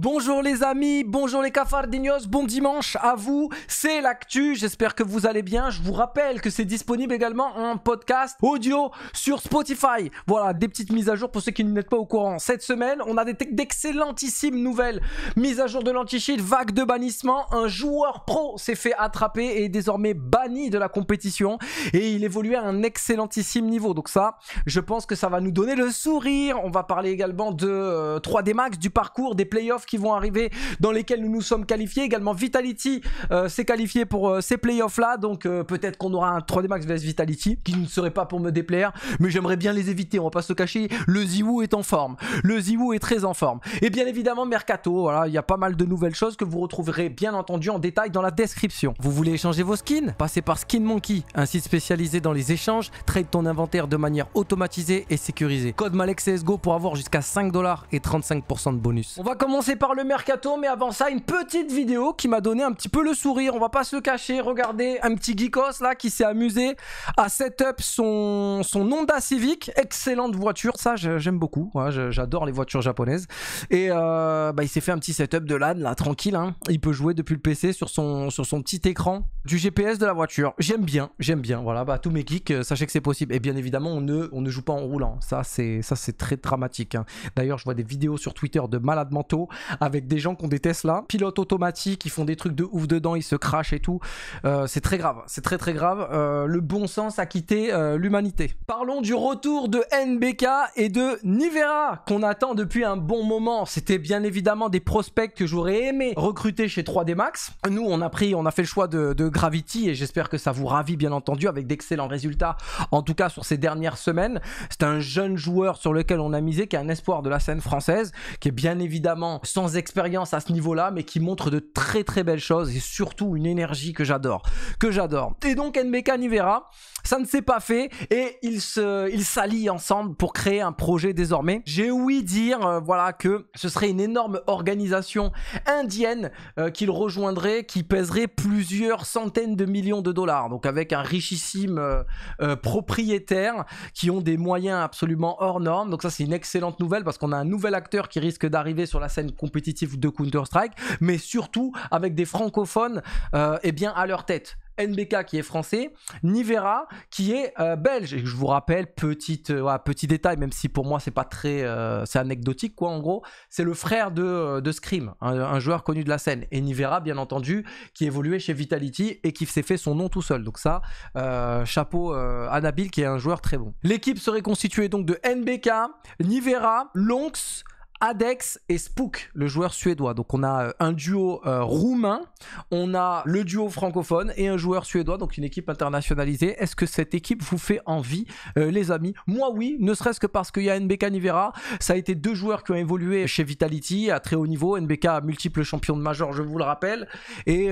Bonjour les amis, bonjour les cafardignos, bon dimanche à vous, c'est l'actu, j'espère que vous allez bien, je vous rappelle que c'est disponible également en podcast audio sur Spotify, voilà des petites mises à jour pour ceux qui n'êtes pas au courant, cette semaine on a des d'excellentissimes nouvelles, mise à jour de lanti shield vague de bannissement, un joueur pro s'est fait attraper et est désormais banni de la compétition et il évoluait à un excellentissime niveau, donc ça je pense que ça va nous donner le sourire, on va parler également de 3D euh, Max, du parcours, des playoffs qui vont arriver dans lesquels nous nous sommes qualifiés. Également Vitality euh, s'est qualifié pour euh, ces playoffs là. Donc euh, peut-être qu'on aura un 3D Max vs Vitality qui ne serait pas pour me déplaire. Mais j'aimerais bien les éviter. On va pas se cacher. Le Ziwoo est en forme. Le Ziwoo est très en forme. Et bien évidemment Mercato. Voilà, il y a pas mal de nouvelles choses que vous retrouverez bien entendu en détail dans la description. Vous voulez échanger vos skins Passez par Skin Monkey, un site spécialisé dans les échanges. Trade ton inventaire de manière automatisée et sécurisée. Code Malek CSGO pour avoir jusqu'à 5 dollars et 35% de bonus. On va commencer par le mercato, mais avant ça, une petite vidéo qui m'a donné un petit peu le sourire. On va pas se cacher. Regardez, un petit geekos là qui s'est amusé à setup son, son Honda Civic. Excellente voiture, ça j'aime beaucoup. J'adore les voitures japonaises. Et euh, bah, il s'est fait un petit setup de LAN là, tranquille. Hein. Il peut jouer depuis le PC sur son, sur son petit écran du GPS de la voiture. J'aime bien, j'aime bien. Voilà, bah, tous mes geeks, euh, sachez que c'est possible. Et bien évidemment, on ne, on ne joue pas en roulant. Ça, c'est très dramatique. Hein. D'ailleurs, je vois des vidéos sur Twitter de malades mentaux avec des gens qu'on déteste là. Pilote automatique, ils font des trucs de ouf dedans, ils se crachent et tout. Euh, c'est très grave, c'est très très grave. Euh, le bon sens a quitté euh, l'humanité. Parlons du retour de NBK et de Nivera qu'on attend depuis un bon moment. C'était bien évidemment des prospects que j'aurais aimé recruter chez 3D Max. Nous, on a pris, on a fait le choix de, de Gravity et j'espère que ça vous ravit bien entendu avec d'excellents résultats, en tout cas sur ces dernières semaines. C'est un jeune joueur sur lequel on a misé qui est un espoir de la scène française, qui est bien évidemment sans expérience à ce niveau-là, mais qui montre de très très belles choses et surtout une énergie que j'adore, que j'adore. Et donc NBK Nivera, ça ne s'est pas fait et ils se, s'allient ensemble pour créer un projet désormais. J'ai ouï dire, euh, voilà, que ce serait une énorme organisation indienne Qu'il euh, qu'ils rejoindraient, qui pèserait plusieurs centaines de millions de dollars, donc avec un richissime euh, propriétaire qui ont des moyens absolument hors normes. Donc ça c'est une excellente nouvelle parce qu'on a un nouvel acteur qui risque d'arriver sur la scène compétitif de Counter-Strike, mais surtout avec des francophones euh, eh bien, à leur tête. NBK qui est français, Nivera qui est euh, belge. Et je vous rappelle, euh, petit détail, même si pour moi c'est pas très, euh, c'est anecdotique quoi en gros, c'est le frère de, de Scream, un, joueur connu de la scène. Et Nivera bien entendu qui évoluait chez Vitality et qui s'est fait son nom tout seul. Donc ça, chapeau à Nabil qui est un joueur très bon. L'équipe serait constituée donc de NBK, Nivera, Lonx, Adex et Spook, le joueur suédois. Donc on a euh, un duo euh, roumain, on a le duo francophone et un joueur suédois, donc une équipe internationalisée. Est-ce que cette équipe vous fait envie, euh, les amis Moi oui, ne serait-ce que parce qu'il y a NBK Nivera. Ça a été deux joueurs qui ont évolué chez Vitality à très haut niveau. NBK multiple champion de major, je vous le rappelle. Et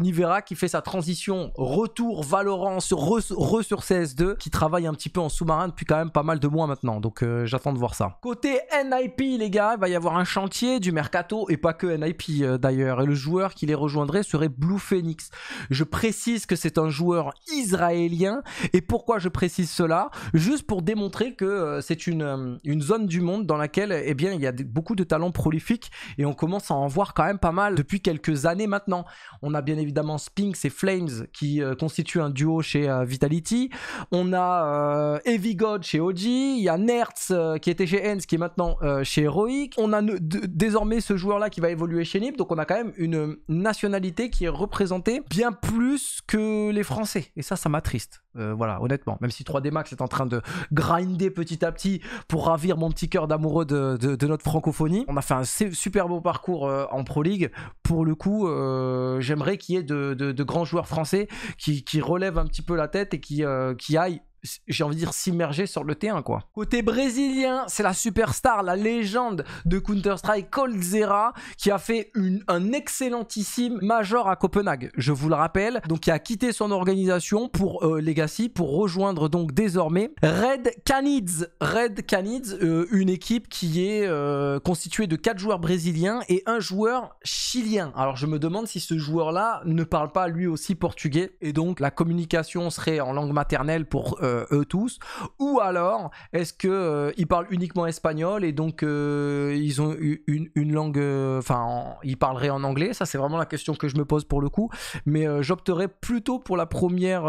Nivera qui fait sa transition retour Valorant, re, sur CS2, qui travaille un petit peu en sous-marin depuis quand même pas mal de mois maintenant. Donc j'attends de voir ça. Côté NIP, les gars il va y avoir un chantier du mercato et pas que NIP euh, d'ailleurs. Et le joueur qui les rejoindrait serait Blue Phoenix. Je précise que c'est un joueur israélien. Et pourquoi je précise cela Juste pour démontrer que euh, c'est euh, une, zone du monde dans laquelle eh bien, il y a beaucoup de talents prolifiques et on commence à en voir quand même pas mal depuis quelques années maintenant. On a bien évidemment Spinks et Flames qui constituent un duo chez Vitality. On a euh, chez OG. Il y a Nertz qui était chez Enz qui est maintenant chez Heroic. On a désormais ce joueur-là qui va évoluer chez nip donc on a quand même une nationalité qui est représentée bien plus que les Français. Et ça, ça m'attriste. Euh, voilà, honnêtement. Même si 3D Max est en train de grinder petit à petit pour ravir mon petit cœur d'amoureux de, notre francophonie. On a fait un super beau parcours euh, en Pro League. Pour le coup, euh, j'aimerais qu'il y ait de, grands joueurs français qui, relèvent un petit peu la tête et qui aillent j'ai envie de dire, s'immerger sur le T1 quoi. Côté brésilien, c'est la superstar, la légende de Counter-Strike, Cold Zera, qui a fait une, un excellentissime major à Copenhague, je vous le rappelle, donc il a quitté son organisation pour euh, Legacy, pour rejoindre donc désormais Red Canids. Red Canids, euh, une équipe qui est euh, constituée de 4 joueurs brésiliens et un joueur chilien. Alors je me demande si ce joueur-là ne parle pas lui aussi portugais, et donc la communication serait en langue maternelle pour... Euh, eux tous Ou alors, est-ce que euh, ils parlent uniquement espagnol et donc euh, ils ont une, une langue, enfin, ils parleraient en anglais Ça, c'est vraiment la question que je me pose pour le coup. Mais j'opterais plutôt pour la première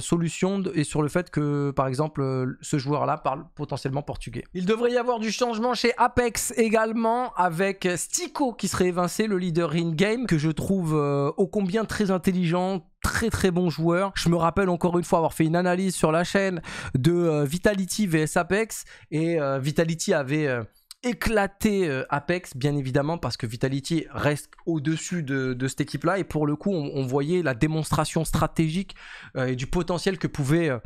solution et sur le fait que, par exemple, ce joueur-là parle potentiellement portugais. Il devrait y avoir du changement chez Apex également avec Stico qui serait évincé, le leader in-game, que je trouve ô combien très intelligent, très très bon joueur. Je me rappelle encore une fois avoir fait une analyse sur la chaîne de euh, Vitality vs Apex et euh, Vitality avait euh, éclaté euh, Apex, bien évidemment, parce que Vitality reste au-dessus de, cette équipe-là. Et pour le coup, on, voyait la démonstration stratégique euh, et du potentiel que pouvait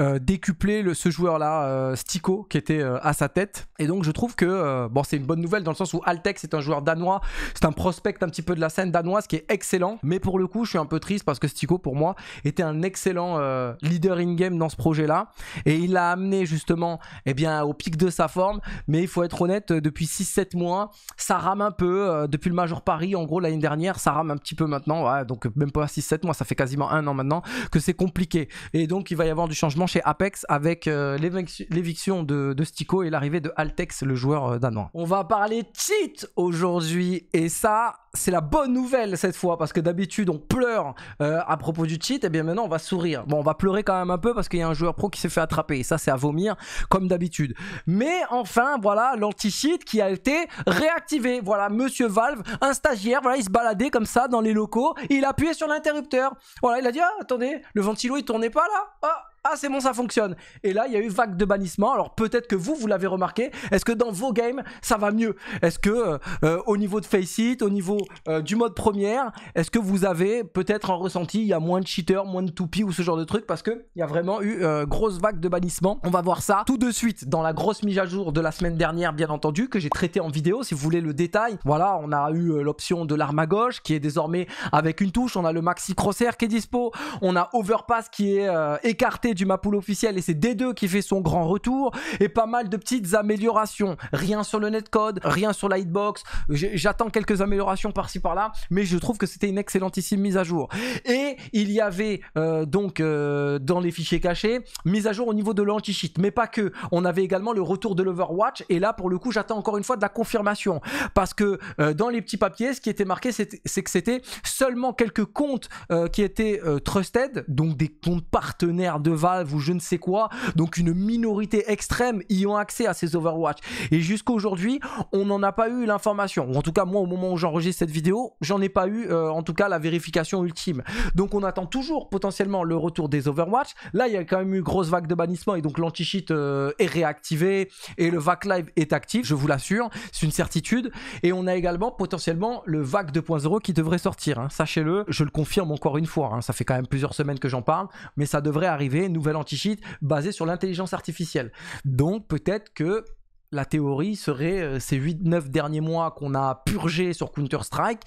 euh, décupler ce joueur-là, Stiko qui était à sa tête. Et donc, je trouve que bon, c'est une bonne nouvelle dans le sens où Altex est un joueur danois, c'est un prospect un petit peu de la scène danoise qui est excellent. Mais pour le coup, je suis un peu triste parce que Stiko pour moi, était un excellent leader in-game dans ce projet-là. Et il l'a amené justement eh bien, au pic de sa forme. Mais il faut être honnête, depuis 6-7 mois. Ça rame un peu. Euh, depuis le Major Paris, en gros, l'année dernière, ça rame un petit peu maintenant. donc euh, même pas 6-7 mois, ça fait quasiment un an maintenant que c'est compliqué. Et donc il va y avoir du changement chez Apex avec euh, l'éviction de, de, Stico et l'arrivée de Altex, le joueur danois. On va parler cheat aujourd'hui. Et ça, c'est la bonne nouvelle cette fois parce que d'habitude on pleure à propos du cheat et eh bien maintenant on va sourire. Bon, on va pleurer quand même un peu parce qu'il y a un joueur pro qui s'est fait attraper et ça c'est à vomir comme d'habitude. Mais enfin voilà, l'anti qui a été réactivé. Voilà, monsieur Valve, un stagiaire, voilà, il se baladait comme ça dans les locaux, il appuyait sur l'interrupteur. Voilà, il a dit, ah, attendez, le ventilo il tournait pas là. Ah, ah c'est bon ça fonctionne. Et là il y a eu vague de bannissement. Alors peut-être que vous vous l'avez remarqué. Est-ce que dans vos games ça va mieux Est-ce que euh, euh, au niveau de Faceit, au niveau euh, du mode première, est-ce que vous avez peut-être un ressenti Il y a moins de cheaters, moins de toupies ou ce genre de truc parce que il y a vraiment eu grosse vague de bannissement. On va voir ça tout de suite dans la grosse mise à jour de la semaine dernière bien entendu que j'ai traité en vidéo si vous voulez le détail. Voilà on a eu l'option de l'arme à gauche qui est désormais avec une touche. On a le maxi crosser qui est dispo. On a overpass qui est écarté du Mapool officiel et c'est D2 qui fait son grand retour et pas mal de petites améliorations. Rien sur le netcode, rien sur la hitbox. J'attends quelques améliorations par-ci par-là, mais je trouve que c'était une excellentissime mise à jour. Et il y avait euh, donc euh, dans les fichiers cachés mise à jour au niveau de l'anti-cheat, mais pas que. On avait également le retour de l'Overwatch et là pour le coup j'attends encore une fois de la confirmation parce que euh, dans les petits papiers ce qui était marqué c'est que c'était seulement quelques comptes qui étaient trusted, donc des comptes partenaires de Valve ou je ne sais quoi. Donc une minorité extrême y ont accès à ces Overwatch. Et jusqu'à aujourd'hui, on n'en a pas eu l'information. Ou en tout cas, moi, au moment où j'enregistre cette vidéo, j'en ai pas eu, euh, en tout cas, la vérification ultime. Donc on attend toujours potentiellement le retour des Overwatch. Là, il y a quand même eu grosse vague de bannissement et donc l'anti-cheat euh, est réactivé et le VAC Live est actif, je vous l'assure, c'est une certitude. Et on a également potentiellement le VAC 2.0 qui devrait sortir, hein. sachez-le, je le confirme encore une fois, hein. ça fait quand même plusieurs semaines que j'en parle, mais ça devrait arriver nouvelle anti-cheat basée sur l'intelligence artificielle. Donc peut-être que la théorie serait euh, ces 8-9 derniers mois qu'on a purgé sur Counter-Strike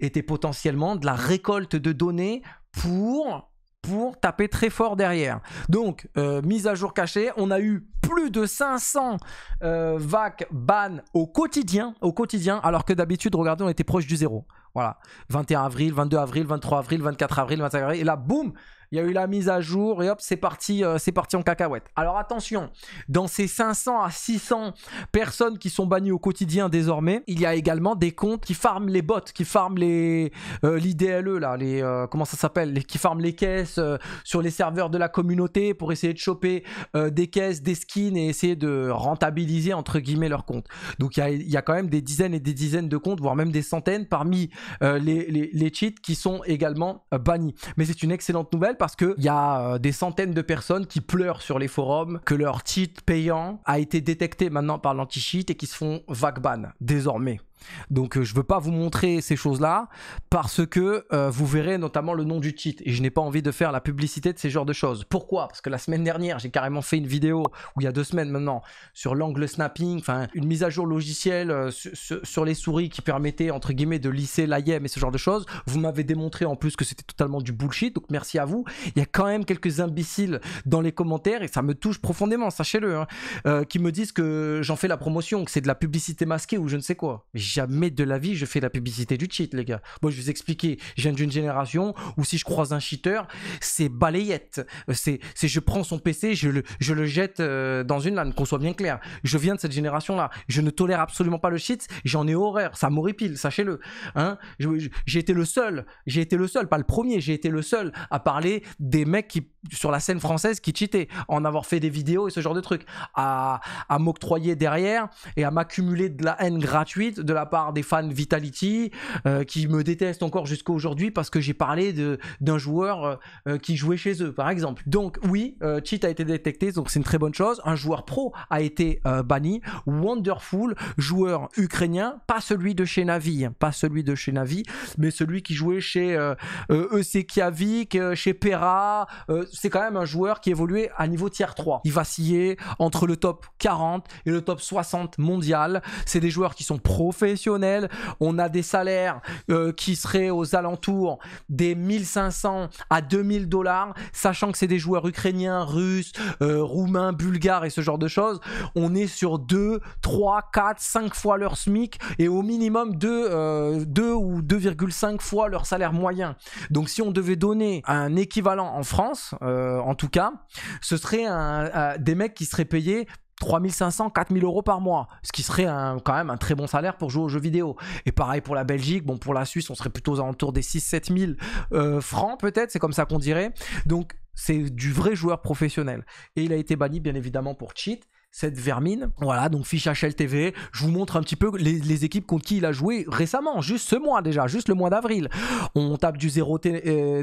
étaient potentiellement de la récolte de données pour pour taper très fort derrière. Donc, euh, mise à jour cachée, on a eu plus de 500 euh, vagues ban au quotidien, au quotidien, alors que d'habitude, regardez, on était proche du zéro. Voilà, 21 avril, 22 avril, 23 avril, 24 avril, 25 avril, et là, boum, il y a eu la mise à jour et hop, c'est parti, euh, parti en cacahuète. Alors attention, dans ces 500 à 600 personnes qui sont bannies au quotidien désormais, il y a également des comptes qui farment les bots, qui farment les euh, l'IDLE là, les euh, comment ça s'appelle, qui farment les caisses sur les serveurs de la communauté pour essayer de choper des caisses, des skins et essayer de rentabiliser entre guillemets leurs comptes. Donc il y a, quand même des dizaines et des dizaines de comptes, voire même des centaines parmi les, les cheats qui sont également bannis. Mais c'est une excellente nouvelle parce qu'il y a euh, des centaines de personnes qui pleurent sur les forums que leur titre payant a été détecté maintenant par l'anti-cheat et qui se font vagban désormais. Donc euh, je veux pas vous montrer ces choses-là parce que euh, vous verrez notamment le nom du titre et je n'ai pas envie de faire la publicité de ces genres de choses. Pourquoi Parce que la semaine dernière, j'ai carrément fait une vidéo ou il y a deux semaines maintenant sur l'angle snapping, enfin une mise à jour logicielle euh, sur, les souris qui permettait entre guillemets de lisser l'IM et ce genre de choses. Vous m'avez démontré en plus que c'était totalement du bullshit, donc merci à vous. Il y a quand même quelques imbéciles dans les commentaires et ça me touche profondément, sachez-le, hein, qui me disent que j'en fais la promotion, que c'est de la publicité masquée ou je ne sais quoi jamais de la vie je fais la publicité du cheat, les gars. Moi, je vais vous expliquer. Je viens d'une génération où si je croise un cheater, c'est balayette. Euh, c'est, c'est je prends son PC, je le, je le jette euh, dans une lan qu'on soit bien clair. Je viens de cette génération-là. Je ne tolère absolument pas le cheat. J'en ai horreur. Ça m'horripile, sachez-le. Hein j'ai été le seul. J'ai été le seul, pas le premier. J'ai été le seul à parler des mecs qui, sur la scène française qui cheataient, en avoir fait des vidéos et ce genre de trucs. À, à m'octroyer derrière et à m'accumuler de la haine gratuite, de la la part des fans Vitality euh, qui me détestent encore jusqu'à aujourd'hui parce que j'ai parlé d'un joueur euh, euh, qui jouait chez eux, par exemple. Donc oui, cheat a été détecté, donc c'est une très bonne chose. Un joueur pro a été banni. Wonderful, joueur ukrainien, pas celui de chez Navi, hein, pas celui de chez Navi, mais celui qui jouait chez Eusekiavik, chez Pera. c'est quand même un joueur qui évoluait à niveau tier 3. Il vacillait entre le top 40 et le top 60 mondial. C'est des joueurs qui sont professionnels on a des salaires euh, qui seraient aux alentours des 1500 à 2000 dollars, sachant que c'est des joueurs ukrainiens, russes, euh, roumains, bulgares et ce genre de choses. On est sur 2, 3, 4, 5 fois leur SMIC et au minimum 2, euh, ou 2,5 fois leur salaire moyen. Donc si on devait donner un équivalent en France, en tout cas, ce serait des mecs qui seraient payés 3500, 4000 euros par mois, ce qui serait quand même un très bon salaire pour jouer aux jeux vidéo. Et pareil pour la Belgique, bon pour la Suisse, on serait plutôt aux alentours des 6-7 euh, francs peut-être, c'est comme ça qu'on dirait. Donc c'est du vrai joueur professionnel. Et il a été banni bien évidemment pour cheat cette vermine. Voilà, donc fiche HLTV. Je vous montre un petit peu les, équipes contre qui il a joué récemment, juste ce mois déjà, juste le mois d'avril. On tape du 0 euh,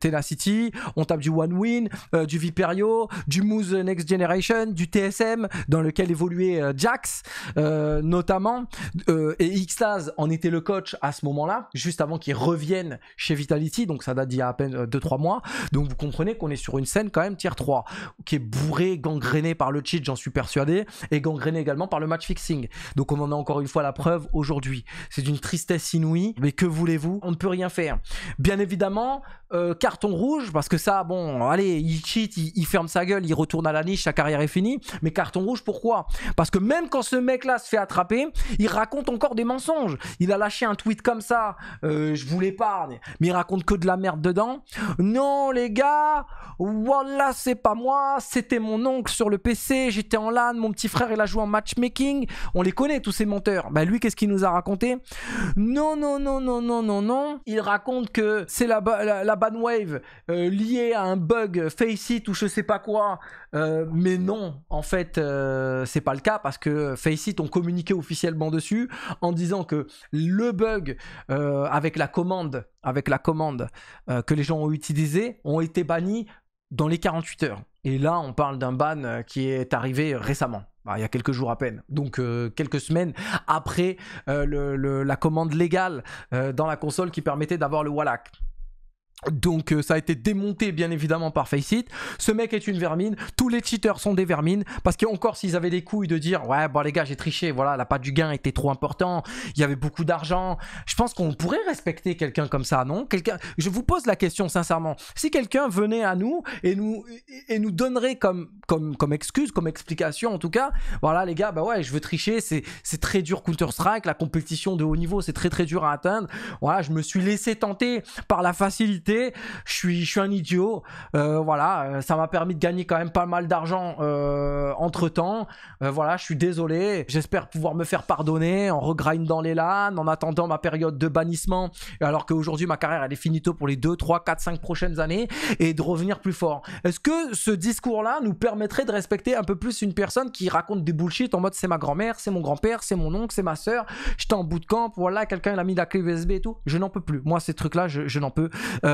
Tenacity, on tape du One Win, euh, du Viperio, du Moose Next Generation, du TSM, dans lequel évoluait euh, Jax, notamment. et Xtaz en était le coach à ce moment-là, juste avant qu'il revienne chez Vitality, donc ça date d'il y a à peine 2-3 mois. Donc vous comprenez qu'on est sur une scène quand même tier 3, qui est bourrée, gangrénée par le cheat, j'en suis persuadé, et gangréné également par le match fixing. Donc on en a encore une fois la preuve aujourd'hui. C'est une tristesse inouïe, mais que voulez-vous On ne peut rien faire. Bien évidemment, euh, carton rouge, parce que ça, bon, allez, il cheat, il, ferme sa gueule, il retourne à la niche, sa carrière est finie. Mais carton rouge, pourquoi Parce que même quand ce mec-là se fait attraper, il raconte encore des mensonges. Il a lâché un tweet comme ça, euh, je vous l'épargne, mais il raconte que de la merde dedans. Non, les gars, voilà, c'est pas moi, c'était mon oncle sur le PC, j'étais en mon petit frère il a joué en matchmaking, on les connaît tous ces menteurs. Bah lui qu'est-ce qu'il nous a raconté Non non non non non non non, il raconte que c'est la, la, ban wave euh, liée à un bug Faceit ou je sais pas quoi, euh, mais non en fait euh, c'est pas le cas parce que Faceit ont communiqué officiellement dessus en disant que le bug avec la commande avec la commande que les gens ont utilisé ont été bannis dans les 48 heures. Et là, on parle d'un ban euh, qui est arrivé euh, récemment, il y a quelques jours à peine, donc euh, quelques semaines après la commande légale dans la console qui permettait d'avoir le Wallach. Donc euh, ça a été démonté bien évidemment par Faceit. Ce mec est une vermine, tous les cheaters sont des vermines, parce qu'encore s'ils avaient les couilles de dire ouais bon les gars j'ai triché, voilà la patte du gain était trop important, il y avait beaucoup d'argent, je pense qu'on pourrait respecter quelqu'un comme ça, non Quelqu'un, Je vous pose la question sincèrement, si quelqu'un venait à nous et nous, et nous donnerait comme, comme, comme excuse, comme explication en tout cas, voilà les gars bah ouais je veux tricher, c'est, c'est très dur Counter-Strike, la compétition de haut niveau c'est très très dur à atteindre, voilà je me suis laissé tenter par la facilité je suis, je suis un idiot. Euh, voilà, euh, ça m'a permis de gagner quand même pas mal d'argent euh, entre temps. voilà, je suis désolé. J'espère pouvoir me faire pardonner en regrindant les LAN, en attendant ma période de bannissement, alors qu'aujourd'hui ma carrière elle est finito pour les 2, 3, 4, 5 prochaines années et de revenir plus fort. Est-ce que ce discours-là nous permettrait de respecter un peu plus une personne qui raconte des bullshit en mode c'est ma grand-mère, c'est mon grand-père, c'est mon oncle, c'est ma soeur, j'étais en bout de camp, voilà, quelqu'un il a mis la clé USB et tout. Je n'en peux plus. Moi, ces trucs-là, je, n'en peux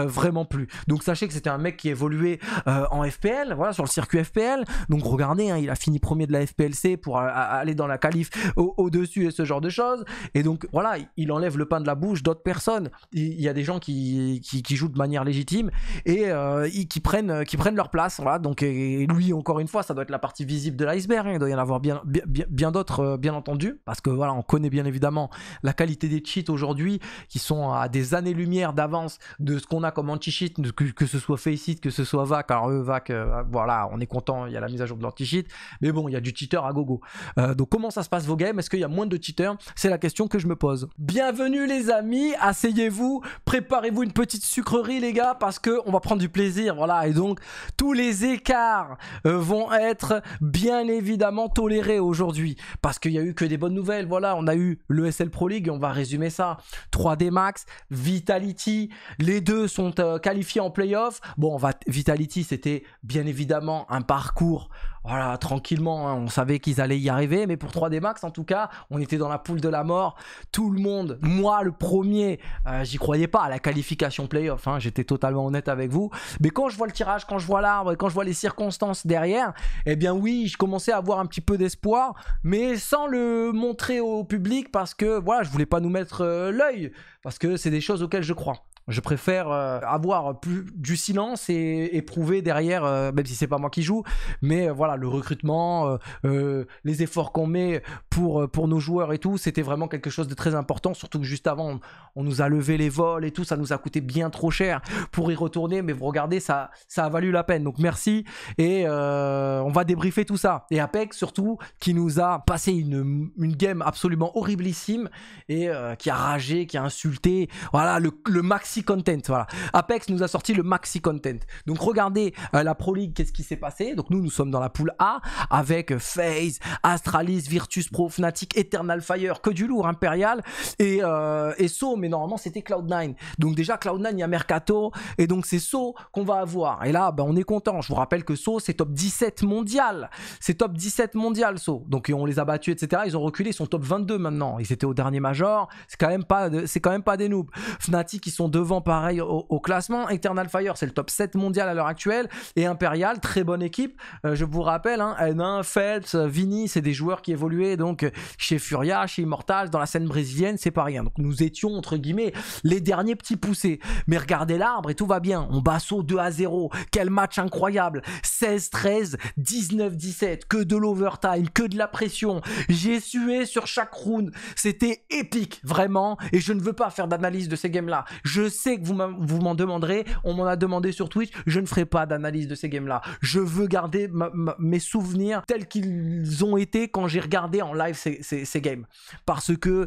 vraiment plus, Donc sachez que c'était un mec qui évoluait euh, en FPL, voilà, sur le circuit FPL. Donc regardez, hein, il a fini premier de la FPLC pour euh, aller dans la qualif au-dessus et ce genre de choses. Et donc voilà, il enlève le pain de la bouche d'autres personnes. Il y a des gens qui, qui, jouent de manière légitime et euh, qui, prennent, qui prennent leur place. Voilà. Donc et lui, encore une fois, ça doit être la partie visible de l'iceberg. Hein. Il doit y en avoir bien, bien, d'autres, bien entendu. Parce que voilà, on connaît bien évidemment la qualité des cheats aujourd'hui qui sont à des années-lumière d'avance de ce qu'on a comme anti-cheat, que, ce soit Faceit, que ce soit VAC. Alors, eux, VAC, euh, voilà, on est content, il y a la mise à jour de l'anti-cheat. Mais bon, il y a du cheater à gogo. Euh, donc, comment ça se passe vos games Est-ce qu'il y a moins de cheaters C'est la question que je me pose. Bienvenue, les amis. Asseyez-vous. Préparez-vous une petite sucrerie, les gars, parce qu'on va prendre du plaisir. Voilà. Et donc, tous les écarts euh, vont être bien évidemment tolérés aujourd'hui. Parce qu'il n'y a eu que des bonnes nouvelles. Voilà, on a eu le SL Pro League. On va résumer ça. 3D Max, Vitality. Les deux sont euh, qualifiés en playoff. Bon, Vitality, c'était bien évidemment un parcours voilà, tranquillement, hein. on savait qu'ils allaient y arriver, mais pour 3D Max, en tout cas, on était dans la poule de la mort. Tout le monde, moi le premier, euh, j'y croyais pas à la qualification playoff, hein. j'étais totalement honnête avec vous. Mais quand je vois le tirage, quand je vois l'arbre et quand je vois les circonstances derrière, eh bien oui, je commençais à avoir un petit peu d'espoir, mais sans le montrer au public parce que voilà, je voulais pas nous mettre euh, l'œil, parce que c'est des choses auxquelles je crois. Je préfère euh, avoir plus du silence et, éprouver prouver derrière, euh, même si c'est pas moi qui joue, mais euh, voilà, le recrutement, les efforts qu'on met pour, pour nos joueurs et tout, c'était vraiment quelque chose de très important. Surtout que juste avant, on, nous a levé les vols et tout, ça nous a coûté bien trop cher pour y retourner. Mais vous regardez, ça, ça a valu la peine. Donc merci et on va débriefer tout ça. Et Apex surtout, qui nous a passé une, une game absolument horriblissime et qui a ragé, qui a insulté. Voilà, le, le maximum content. Voilà. Apex nous a sorti le maxi content. Donc regardez euh, la Pro League, qu'est-ce qui s'est passé. Donc nous, nous sommes dans la poule A avec euh, FaZe, Astralis, Virtus Pro, Fnatic, Eternal Fire, que du lourd, impérial et, euh, et So. Mais normalement, c'était Cloud9. Donc déjà, Cloud9, il y a Mercato. Et donc c'est So qu'on va avoir. Et là, ben, on est content. Je vous rappelle que So, c'est top 17 mondial. C'est top 17 mondial, So. Donc on les a battus, etc. Ils ont reculé, ils sont top 22 maintenant. Ils étaient au dernier major. C'est quand même pas, c'est quand même pas des noobs. Fnatic, ils sont devant pareil au, classement. Eternal Fire, c'est le top 7 mondial à l'heure actuelle. Et Imperial, très bonne équipe. Euh, je vous rappelle, N1, hein, Phelps, Vini, c'est des joueurs qui évoluaient donc chez Furia, chez Immortals, dans la scène brésilienne, c'est pas rien. Donc nous étions, entre guillemets, les derniers petits poussés. Mais regardez l'arbre et tout va bien. On basso 2 à 0. Quel match incroyable. 16-13, 19-17. Que de l'overtime, que de la pression. J'ai sué sur chaque round. C'était épique, vraiment. Et je ne veux pas faire d'analyse de ces games-là. Je sais que vous m'en demanderez, on m'en a demandé sur Twitch, je ne ferai pas d'analyse de ces games-là. Je veux garder mes souvenirs tels qu'ils ont été quand j'ai regardé en live ces, ces games. Parce que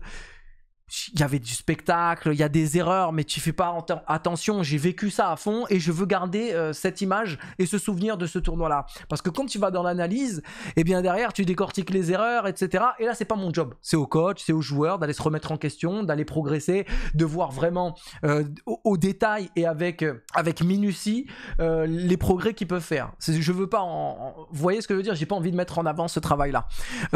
il y avait du spectacle, il y a des erreurs, mais tu fais pas attention. J'ai vécu ça à fond et je veux garder euh, cette image et ce souvenir de ce tournoi-là. Parce que quand tu vas dans l'analyse, et eh bien derrière, tu décortiques les erreurs, etc. Et là, c'est pas mon job. C'est au coach, c'est aux joueurs d'aller se remettre en question, d'aller progresser, de voir vraiment euh, au, détail et avec, euh, avec minutie les progrès qu'ils peuvent faire. Je veux pas en, Vous voyez ce que je veux dire J'ai pas envie de mettre en avant ce travail-là,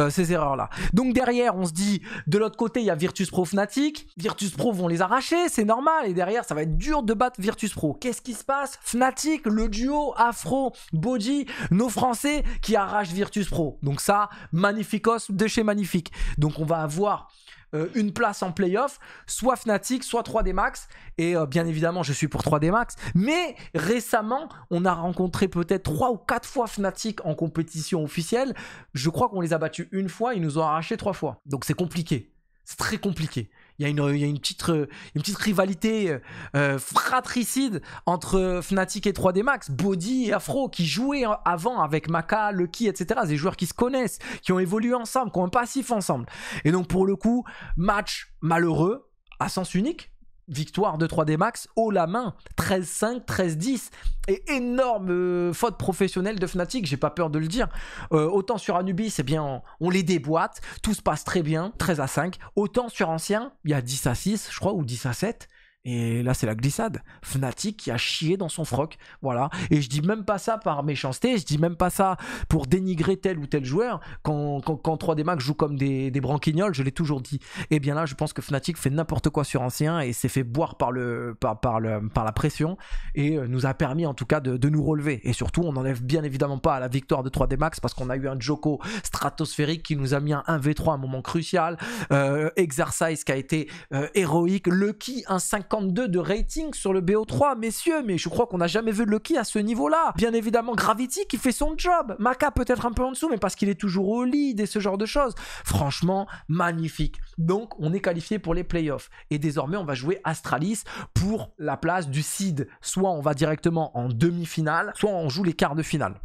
ces erreurs-là. Donc derrière, on se dit, de l'autre côté, il y a Virtus Profna Fnatic, Virtus Pro vont les arracher, c'est normal, et derrière ça va être dur de battre Virtus Pro. Qu'est-ce qui se passe Fnatic, le duo Afro, Body, nos Français qui arrachent Virtus Pro. Donc ça, magnificos de chez magnifique. Donc on va avoir euh, une place en playoff, soit Fnatic, soit 3D Max. Et euh, bien évidemment, je suis pour 3D Max. Mais récemment, on a rencontré peut-être 3 ou 4 fois Fnatic en compétition officielle. Je crois qu'on les a battus une fois, ils nous ont arrachés 3 fois. Donc c'est compliqué. C'est très compliqué. Il y a une, petite, rivalité euh, euh, fratricide entre Fnatic et 3D Max, Body et Afro, qui jouaient avant avec Maka, Lucky, etc. Des joueurs qui se connaissent, qui ont évolué ensemble, qui ont un passif ensemble. Et donc pour le coup, match malheureux, à sens unique, victoire de 3D Max haut la main 13-5 13-10 et énorme euh, faute professionnelle de Fnatic j'ai pas peur de le dire euh, autant sur Anubis eh bien on les déboîte tout se passe très bien 13 à 5 autant sur Ancien il y a 10 à 6 je crois ou 10 à 7 et là, c'est la glissade. Fnatic qui a chié dans son froc. Voilà. Et je dis même pas ça par méchanceté, je dis même pas ça pour dénigrer tel ou tel joueur. Quand, 3D Max joue comme des, des branquignoles, je l'ai toujours dit. Et eh bien là, je pense que Fnatic fait n'importe quoi sur Ancien et s'est fait boire par, le, par, par, la pression et euh, nous a permis en tout cas de, nous relever. Et surtout, on n'enlève bien évidemment pas à la victoire de 3D Max parce qu'on a eu un Joko stratosphérique qui nous a mis un 1v3 à un moment crucial. Euh, Exercise qui a été euh, héroïque. Lucky, un 5 de rating sur le BO3, messieurs, mais je crois qu'on n'a jamais vu Lucky à ce niveau-là. Bien évidemment, Gravity qui fait son job. Maka peut-être un peu en dessous, mais parce qu'il est toujours au lead et ce genre de choses. Franchement, magnifique. Donc, on est qualifié pour les playoffs. Et désormais, on va jouer Astralis pour la place du seed. Soit on va directement en demi-finale, soit on joue les quarts de finale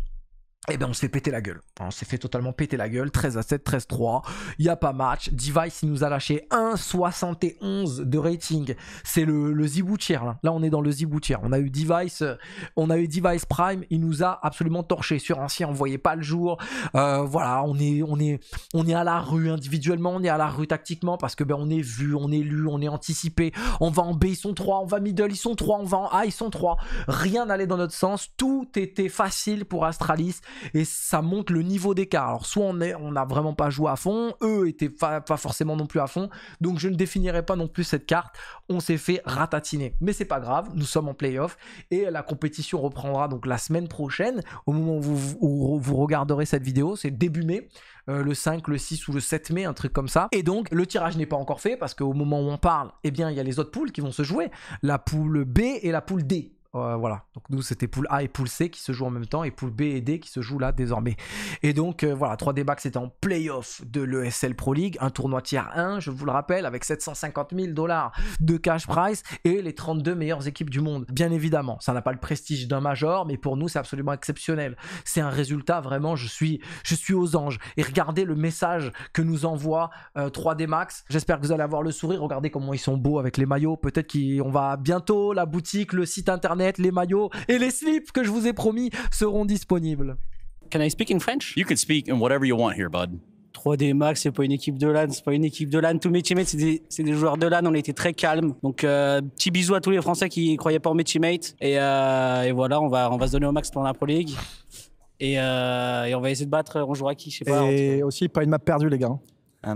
eh ben on s'est péter la gueule. On s'est fait totalement péter la gueule. 13 à 7, 13 à 3. Il n'y a pas match. Device, il nous a lâché 1,71 de rating. C'est le, le Là. là, on est dans le Ziboutier, On a eu Device, euh, on a Device Prime. Il nous a absolument torché. Sur un on on voyait pas le jour. Euh, voilà, on est, on, est, on est à la rue individuellement, on est à la rue tactiquement parce que ben on est vu, on est lu, on est anticipé. On va en B, ils sont 3. On va middle, ils sont 3. On va en A, ils sont 3. Rien n'allait dans notre sens. Tout était facile pour Astralis et ça monte le niveau d'écart. Alors soit on n'a vraiment pas joué à fond, eux étaient pas, forcément non plus à fond, donc je ne définirai pas non plus cette carte. On s'est fait ratatiner, mais c'est pas grave, nous sommes en playoff et la compétition reprendra donc la semaine prochaine. Au moment où vous, regarderez cette vidéo, c'est début mai. Euh, le 5, le 6 ou le 7 mai, un truc comme ça. Et donc, le tirage n'est pas encore fait parce qu'au moment où on parle, eh bien, il y a les autres poules qui vont se jouer. La poule B et la poule D. Euh, voilà, donc nous c'était poule A et poule C qui se jouent en même temps et poule B et D qui se jouent là désormais. Et donc euh, voilà, 3D Max c'était en playoff de l'ESL Pro League, un tournoi tiers 1, je vous le rappelle, avec 750 000 dollars de cash price et les 32 meilleures équipes du monde. Bien évidemment, ça n'a pas le prestige d'un major, mais pour nous c'est absolument exceptionnel. C'est un résultat vraiment, je suis, je suis aux anges. Et regardez le message que nous envoie 3D euh, Max. J'espère que vous allez avoir le sourire. Regardez comment ils sont beaux avec les maillots. Peut-être qu'on va bientôt la boutique, le site internet les maillots et les slips que je vous ai promis seront disponibles. Can I speak in French? You can speak in whatever you want here, bud. 3D Max, c'est pas une équipe de LAN, c'est pas une équipe de LAN. Tous mes teammates, c'est des, joueurs de LAN, on était très calmes. Donc, euh, petit bisou à tous les Français qui croyaient pas en mes teammates. Euh, et, voilà, on va, on va se donner au max pendant la Pro League. Et, euh, on va essayer de battre, on jouera qui, je sais pas. Et aussi, pas une map perdue, les gars.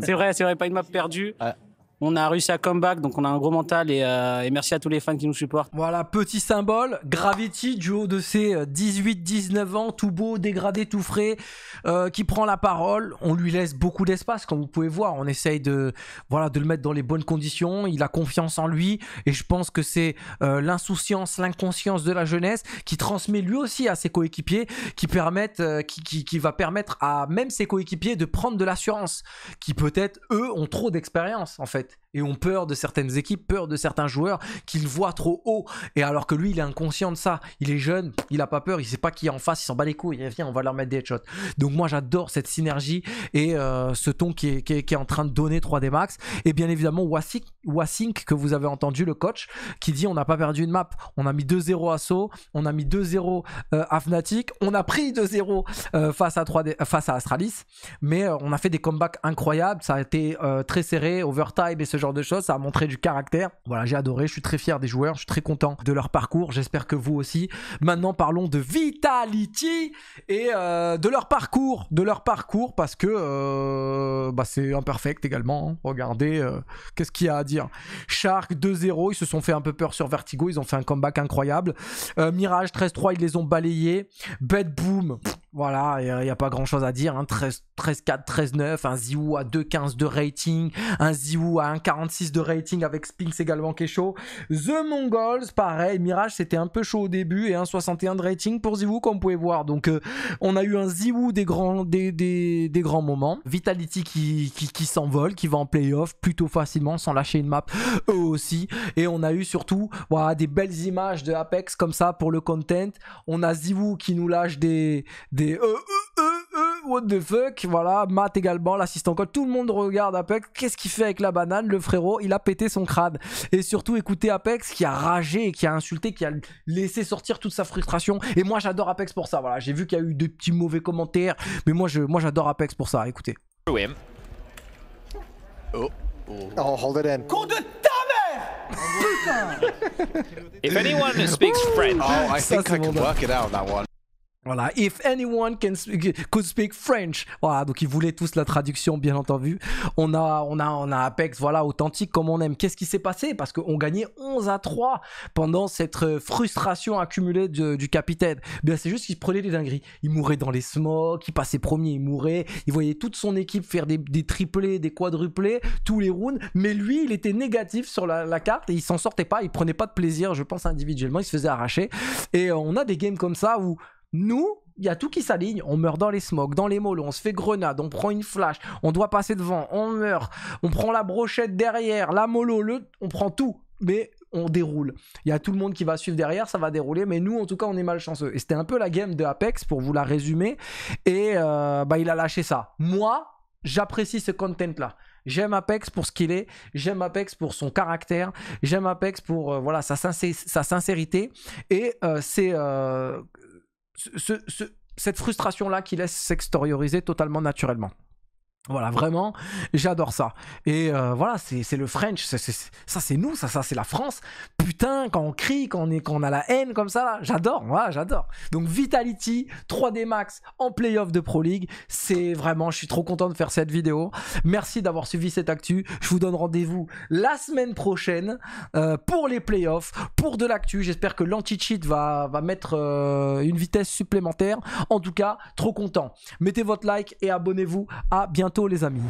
C'est vrai, c'est vrai, pas une map perdue. Ah, on a réussi à comeback, donc on a un gros mental euh, et, merci à tous les fans qui nous supportent. Voilà, petit symbole, Gravity du haut de ses 18-19 euh, ans, tout beau, dégradé, tout frais, euh, qui prend la parole. On lui laisse beaucoup d'espace, comme vous pouvez voir. On essaye de, voilà, de le mettre dans les bonnes conditions. Il a confiance en lui et je pense que c'est l'insouciance, l'inconscience de la jeunesse qui transmet lui aussi à ses coéquipiers, qui permettent, qui va permettre à même ses coéquipiers de prendre de l'assurance, qui peut-être eux ont trop d'expérience en fait et ont peur de certaines équipes, peur de certains joueurs qu'ils voient trop haut. Et alors que lui, il est inconscient de ça. Il est jeune, il a pas peur, il ne sait pas qui est en face, il s'en bat les couilles. Il vient, on va leur mettre des headshots. Donc moi, j'adore cette synergie et euh, ce ton qui est, en train de donner 3D Max. Et bien évidemment, Wassink, Wasink, que vous avez entendu, le coach, qui dit on n'a pas perdu une map. On a mis 2-0 à Sceaux, on a mis 2-0 euh, à Fnatic, on a pris 2-0 euh, face, à face à Astralis, mais on a fait des comebacks incroyables. Ça a été très serré, overtime, ce genre de choses. Ça a montré du caractère. Voilà, j'ai adoré. Je suis très fier des joueurs. Je suis très content de leur parcours. J'espère que vous aussi. Maintenant, parlons de Vitality et euh, de leur parcours. De leur parcours parce que euh, bah, c'est imperfect également. Hein. Regardez, euh, qu'est-ce qu'il y a à dire Shark 2-0. Ils se sont fait un peu peur sur Vertigo. Ils ont fait un comeback incroyable. Mirage 13-3. Ils les ont balayés. Bad Boom. Voilà, il n'y euh, a, pas grand chose à dire. Hein. 13-4, 13-9, un ZywOo à 2-15 de rating, un ZywOo à 1-46 de rating avec Spinks également qui est chaud. The Mongols, pareil, Mirage c'était un peu chaud au début et 1-61 de rating pour ZywOo comme vous pouvez voir. Donc euh, on a eu un Ziwu des grands, des, grands moments. Vitality qui, s'envole, qui va en playoff plutôt facilement sans lâcher une map eux aussi. Et on a eu surtout voilà, des belles images de Apex comme ça pour le content. On a ZywOo qui nous lâche des euh, euh, euh, what the fuck, voilà, Matt également, l'assistant code, tout le monde regarde Apex, qu'est-ce qu'il fait avec la banane, le frérot, il a pété son crâne. Et surtout, écoutez Apex qui a ragé, qui a insulté, qui a laissé sortir toute sa frustration. Et moi, j'adore Apex pour ça, voilà, j'ai vu qu'il y a eu des petits mauvais commentaires, mais moi, j'adore moi, Apex pour ça, écoutez. Oh, oh. oh. hold it in. de ta mère Putain If anyone speaks French, oh, I think I can it out that one. Voilà, if anyone can speak, could speak French. Voilà, donc ils voulaient tous la traduction, bien entendu. On a, on a, on a Apex, voilà, authentique comme on aime. Qu'est-ce qui s'est passé Parce qu'on gagnait 11 à 3 pendant cette euh, frustration accumulée du capitaine. Bien, c'est juste qu'il se prenait des dingueries. Il mourait dans les smokes, il passait premier, il mourait. Il voyait toute son équipe faire des, triplés, des quadruplés, tous les rounds. Mais lui, il était négatif sur la, la carte et il s'en sortait pas. Il prenait pas de plaisir, je pense, individuellement. Il se faisait arracher. Et euh, on a des games comme ça où nous, il y a tout qui s'aligne. On meurt dans les smokes, dans les molos, on se fait grenade, on prend une flash, on doit passer devant, on meurt, on prend la brochette derrière, la mollo, le... on prend tout. Mais on déroule. Il y a tout le monde qui va suivre derrière, ça va dérouler, mais nous, en tout cas, on est malchanceux. Et c'était un peu la game de Apex, pour vous la résumer, et euh, bah, il a lâché ça. Moi, j'apprécie ce content-là. J'aime Apex pour ce qu'il est, j'aime Apex pour son caractère, j'aime Apex pour euh, voilà, sa, sincé sa, sincérité, et euh, c'est ce, cette frustration-là qui laisse s'extérioriser totalement naturellement. Voilà, vraiment, j'adore ça. Et euh, voilà, c'est le French, ça c'est nous, ça, ça c'est la France. Putain, quand on crie, quand on, est, quand on a la haine comme ça, j'adore, moi j'adore. Donc Vitality, 3D Max en playoff de Pro League, c'est vraiment, je suis trop content de faire cette vidéo. Merci d'avoir suivi cette actu. Je vous donne rendez-vous la semaine prochaine euh, pour les playoffs, pour de l'actu. J'espère que l'anti-cheat va, va mettre euh, une vitesse supplémentaire. En tout cas, trop content. Mettez votre like et abonnez-vous. À bientôt bientôt les amis.